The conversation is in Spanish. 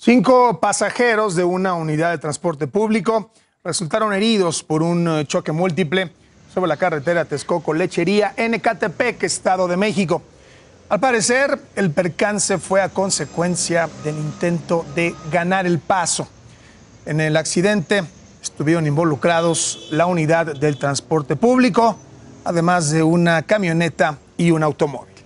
Cinco pasajeros de una unidad de transporte público resultaron heridos por un eh, choque múltiple sobre la carretera Texcoco-Lechería en Estado de México. Al parecer, el percance fue a consecuencia del intento de ganar el paso. En el accidente estuvieron involucrados la unidad del transporte público, además de una camioneta y un automóvil.